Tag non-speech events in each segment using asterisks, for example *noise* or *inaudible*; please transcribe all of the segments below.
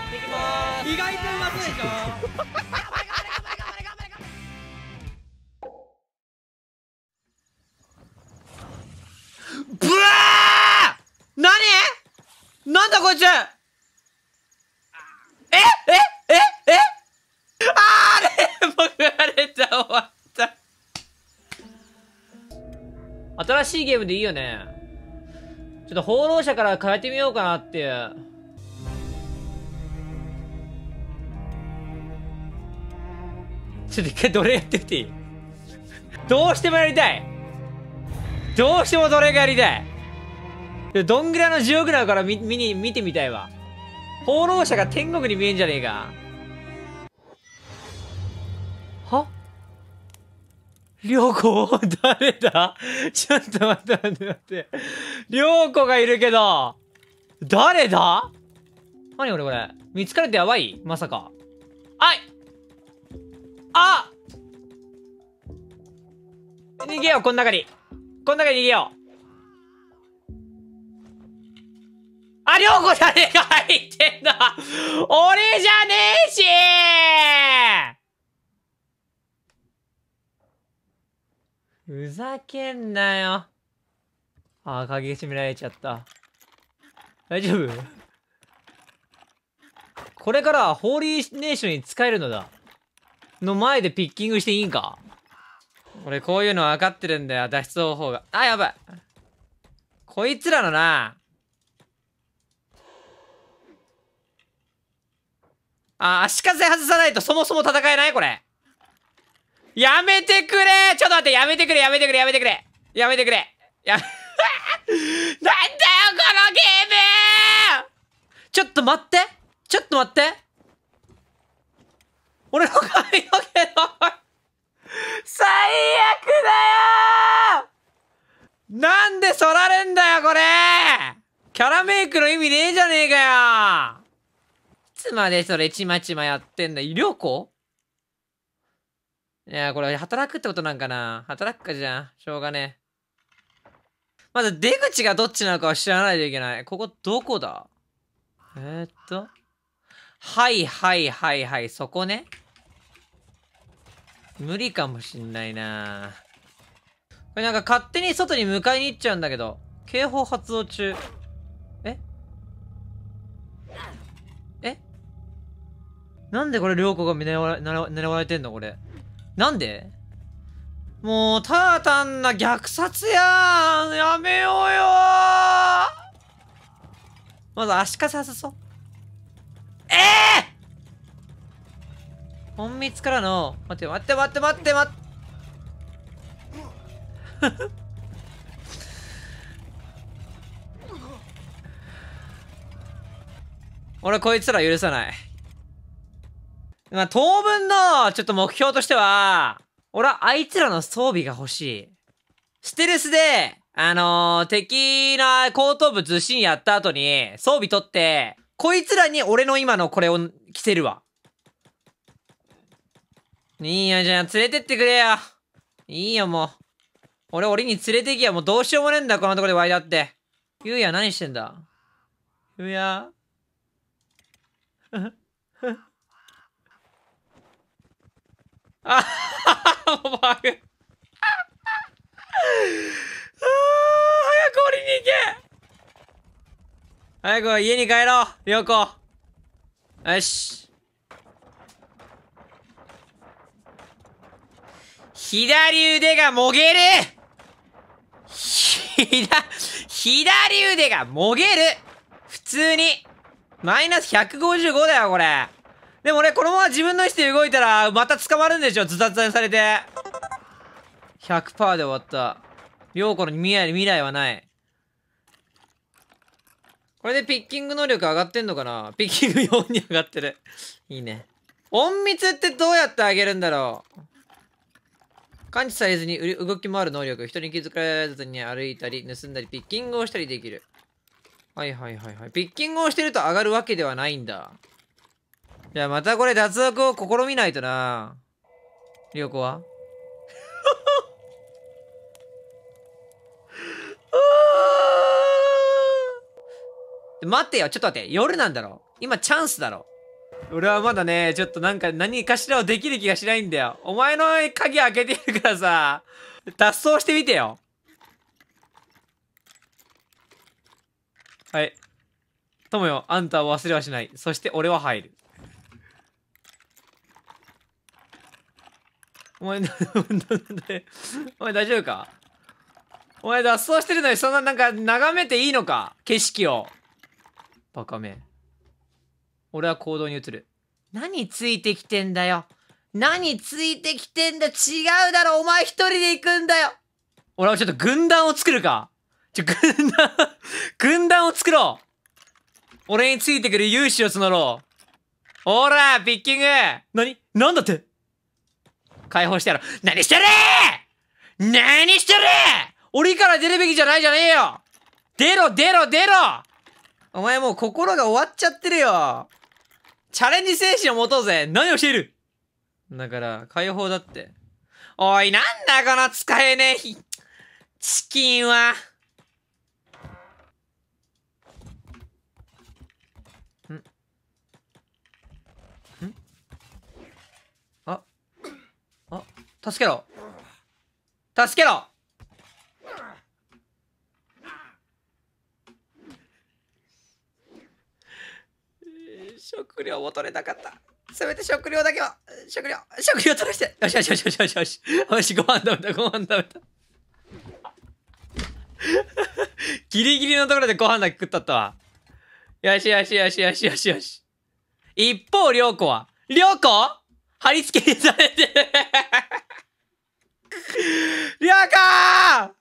っていきます意外とうまそうでしょブワー何なんだこいつええええあれ僕られた終わった新しいゲームでいいよねちょっと放浪者から変えてみようかなっていうちょっと一回奴隷やってみていいどうしてもやりたいどうしても奴隷がやりたいどんぐらいの地獄なのから見、見に、見てみたいわ。放浪者が天国に見えんじゃねえか。は良子誰だちょっと待って待って待って。良子がいるけど、誰だ何これこれ。見つかれてやばいまさか。あ逃げよう、この中に。この中に逃げよう。あ、りょうこだねが入ってんだ俺じゃねえしふざけんなよ。あ鍵閉められちゃった。大丈夫これからはホーリーネーションに使えるのだ。の前でピッキングしていいんか俺こういうの分かってるんだよ、脱出方法が。あ、やばい。こいつらのな。あ、足かせ外さないとそもそも戦えないこれ。やめてくれちょっと待ってやめてくれやめてくれやめてくれやめてくれやめ、*laughs* なんだよこのゲームちょっと待ってちょっと待って俺の髪の毛の最悪だよなんで剃られんだよ、これキャラメイクの意味ねえじゃねえかよいつまでそれちまちまやってんだ医療子いや、これ働くってことなんかな働くかじゃん。しょうがねえ。まず出口がどっちなのかは知らないといけない。ここどこだえー、っと。はいはいはいはい、そこね。無理かもしんないなこれなんか勝手に外に迎えに行っちゃうんだけど。警報発動中。ええなんでこれ涼子が狙わ狙われてんのこれ。なんでもう、ただ単な虐殺やんやめようよまず足かせさそう。ええー隠密からの、待って待って待って待って待って *laughs* 俺こいつら許さない。まあ、当分の、ちょっと目標としては、俺はあいつらの装備が欲しい。ステルスで、あのー、敵の後頭部ずしんやった後に、装備取って、こいつらに俺の今のこれを着せるわ。いいよ、じゃあ連れてってくれよ。いいよ、もう。俺、俺に連れて行きや。もうどうしようもねえんだ、このとこで湧いだって。ゆうや、何してんだゆうや。*laughs* あおばあく。あ早く降りに行け早く家に帰ろう、りょうこ。よし。左腕がもげるひだ、左腕がもげる普通に。マイナス155だよ、これ。でも俺、このまま自分の意思で動いたら、また捕まるんでしょズタズタにされて。100%で終わった。うこの未来、未来はない。これでピッキング能力上がってんのかなピッキング4に上がってる。いいね。隠密ってどうやってあげるんだろう感知されずに動き回る能力。人に気づかれずに歩いたり、盗んだり、ピッキングをしたりできる。はいはいはいはい。ピッキングをしてると上がるわけではないんだ。じゃあまたこれ脱落を試みないとな。リオコは *laughs* 待ってよ、ちょっと待って。夜なんだろ今チャンスだろ俺はまだね、ちょっとなんか何かしらをできる気がしないんだよ。お前の鍵開けてるからさ、脱走してみてよ。はい。友よ、あんたは忘れはしない。そして俺は入る。お前、お前大丈夫かお前脱走してるのにそんななんか眺めていいのか景色を。バカめ。俺は行動に移る何ついてきてんだよ何ついてきてんだ違うだろお前一人で行くんだよ俺はちょっと軍団を作るかちょ、軍団 *laughs* 軍団を作ろう俺についてくる勇士を募ろうほらピッキング何なんだって解放してやろう。何してる何してる檻から出るべきじゃないじゃねえよ出ろ出ろ出ろお前もう心が終わっちゃってるよ。チャレンジ精神を持とうぜ何をしているだから、解放だって。おい、なんだこの使えねえチキンは。んんああ助けろ助けろ食料も取れなかった。せめて食料だけは、食料、食料取らして。よしよしよしよしよし。よし、ご飯食べた、ご飯食べた。ギリギリのところでご飯だけ食ったったわ。よしよしよしよしよしよし。一方、りょうこは。りょうこ貼り付けされてるりょうこ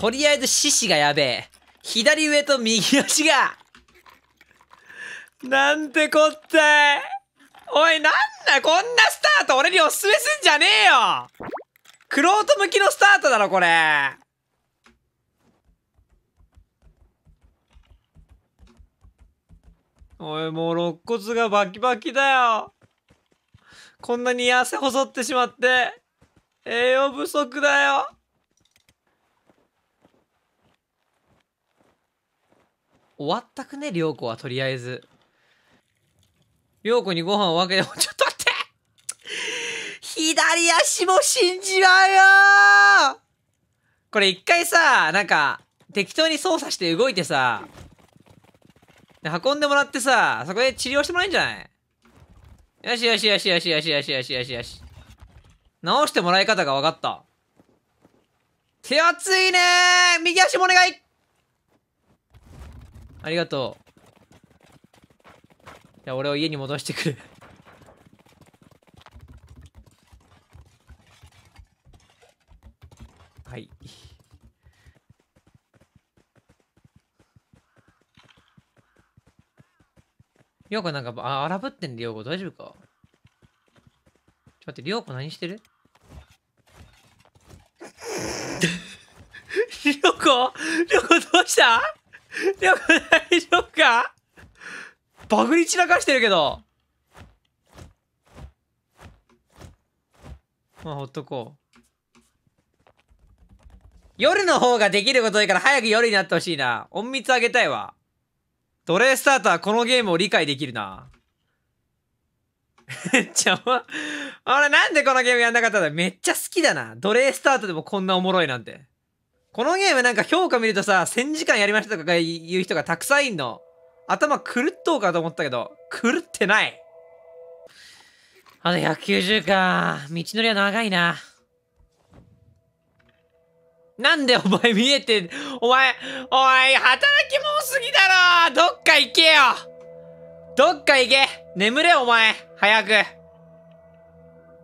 とりあえず獅子がやべえ。左上と右足がなんてこったいおいなんだこんなスタート俺におすすめすんじゃねえよクロート向きのスタートだろこれおいもう肋骨がバキバキだよこんなに汗細ってしまって栄養不足だよ終わったくね良子はとりあえず陽子にご飯を分けて、ちょっと待って左足も死んじまうよこれ一回さ、なんか、適当に操作して動いてさ、で運んでもらってさ、そこで治療してもらえんじゃないよしよしよしよしよしよしよしよしよし。直してもらい方が分かった。手厚いね右足もお願いありがとう。じゃあ俺を家に戻してくるはいりょうこなんかあ荒ぶってんでりょうこ大丈夫かちょっと待ってりょうこ何してるりょうこりょうこどうしたりょうこ大丈夫かバグり散らかしてるけど。まあ、ほっとこう。夜の方ができること多いから早く夜になってほしいな。隠密あげたいわ。奴隷スタートはこのゲームを理解できるな。めっちゃ、俺なんでこのゲームやんなかったんだめっちゃ好きだな。奴隷スタートでもこんなおもろいなんて。このゲームなんか評価見るとさ、1000時間やりましたとか言う人がたくさんいんの。頭狂っとうかと思ったけど、狂ってない。あと190か。道のりは長いな。なんでお前見えて、お前、おい、働き者すぎだろどっか行けよどっか行け眠れお前早く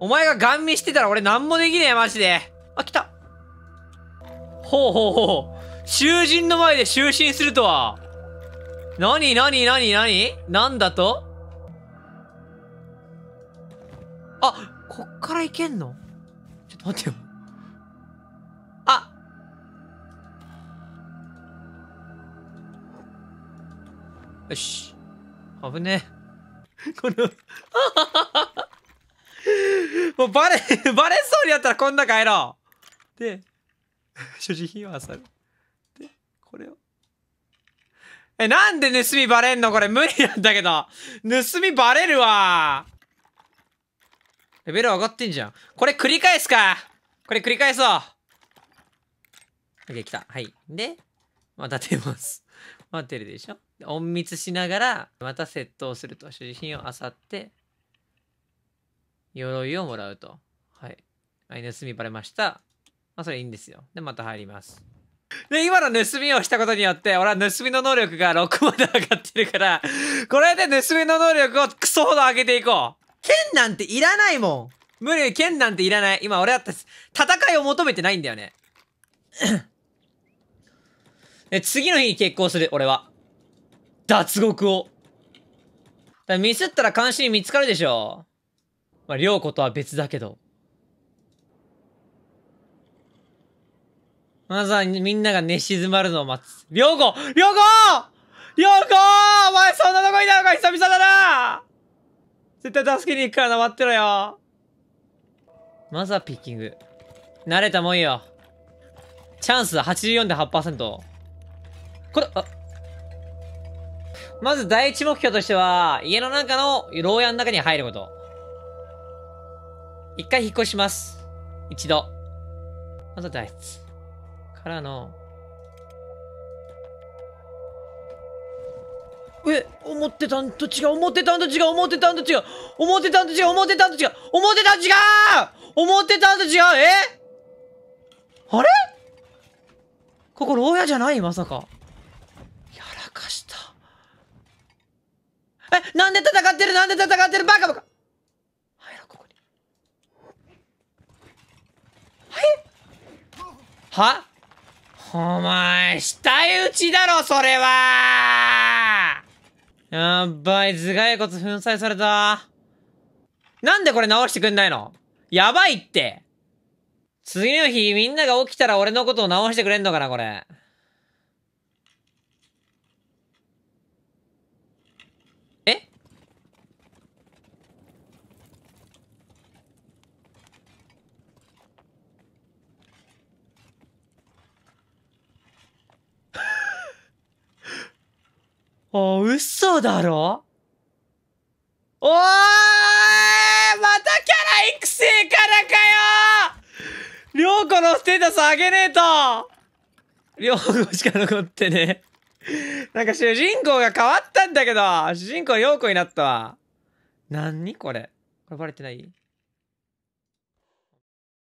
お前がガン見してたら俺なんもできねえマジであ、来たほうほうほう囚人の前で就寝するとはなになになになになんだとあ、こっから行けんのちょっと待ってよ。あよし。危ねえ。この *laughs* もうバレ、バレそうにやったらこんな帰ろう。で、所持品はさる。え、なんで盗みバレんのこれ無理なんだけど。盗みバレるわ。レベル上がってんじゃん。これ繰り返すか。これ繰り返そう。OK、来た。はい。で、また出ます。待ってるでしょ隠密しながら、また窃盗すると。所持品を漁って、鎧をもらうと。はい。はい、盗みバレました。まあ、それいいんですよ。で、また入ります。で、今の盗みをしたことによって、俺は盗みの能力が6まで上がってるから、これで盗みの能力をクソほど上げていこう。剣なんていらないもん。無理、剣なんていらない。今俺だった戦いを求めてないんだよね。*coughs* で、次の日に結婚する、俺は。脱獄を。だミスったら監視に見つかるでしょ。まあ、良子とは別だけど。まずはみんなが寝静まるのを待つ。りょうごりょうごりょうごお前そんなとこいたのか久々だな絶対助けに行くからな、待ってろよ。まずはピッキング。慣れたもんよ。チャンス84.8%。これ、あ、まず第一目標としては、家の中の牢屋の中に入ること。一回引っ越します。一度。まずは脱出。からのえ思ってたんと違う思ってたんと違う思ってたんと違う思ってたんと違う思ってたんと違う思ってたんと違う思ってたんと違うえあれここ牢屋じゃないまさかやらかしたえなんで戦ってるなんで戦ってるバカバカ入ろここにはいはお前、体打ちだろ、それはやっばい、頭蓋骨粉砕された。なんでこれ直してくんないのやばいって次の日みんなが起きたら俺のことを直してくれんのかな、これ。お、嘘だろおーまたキャラ育成からかよりょうこのステータス上げねえとりょうこしか残ってねなんか主人公が変わったんだけど主人公りょうこになったわ。なにこれこれバレてない